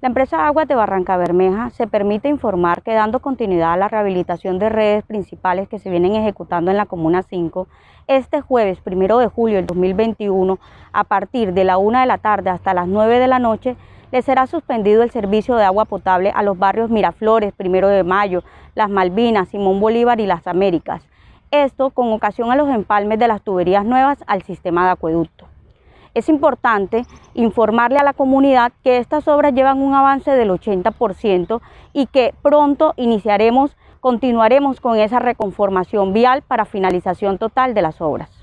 La empresa Aguas de Barranca Bermeja se permite informar que dando continuidad a la rehabilitación de redes principales que se vienen ejecutando en la Comuna 5, este jueves 1 de julio del 2021, a partir de la 1 de la tarde hasta las 9 de la noche, le será suspendido el servicio de agua potable a los barrios Miraflores, Primero de Mayo, Las Malvinas, Simón Bolívar y Las Américas. Esto con ocasión a los empalmes de las tuberías nuevas al sistema de acueducto. Es importante informarle a la comunidad que estas obras llevan un avance del 80% y que pronto iniciaremos, continuaremos con esa reconformación vial para finalización total de las obras.